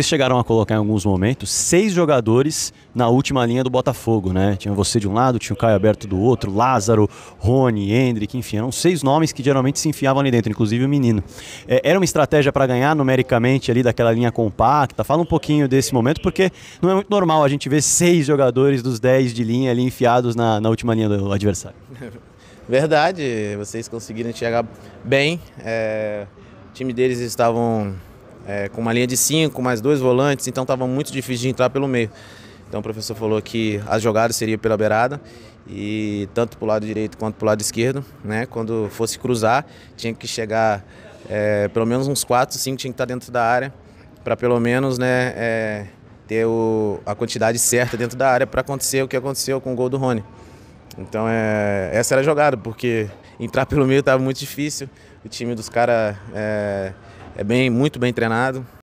Vocês chegaram a colocar em alguns momentos seis jogadores na última linha do Botafogo, né? Tinha você de um lado, tinha o Caio Aberto do outro, Lázaro, Rony, Hendrick, enfim, eram seis nomes que geralmente se enfiavam ali dentro, inclusive o menino. É, era uma estratégia para ganhar numericamente ali daquela linha compacta? Fala um pouquinho desse momento, porque não é muito normal a gente ver seis jogadores dos dez de linha ali enfiados na, na última linha do adversário. Verdade, vocês conseguiram chegar bem. É, o time deles estavam é, com uma linha de cinco, mais dois volantes, então estava muito difícil de entrar pelo meio. Então o professor falou que as jogadas seriam pela beirada e tanto para o lado direito quanto para o lado esquerdo, né? Quando fosse cruzar, tinha que chegar é, pelo menos uns 4, 5 tinha que estar tá dentro da área para pelo menos, né, é, ter o, a quantidade certa dentro da área para acontecer o que aconteceu com o gol do Rony. Então é, essa era a jogada, porque entrar pelo meio estava muito difícil. O time dos caras é, é bem, muito bem treinado.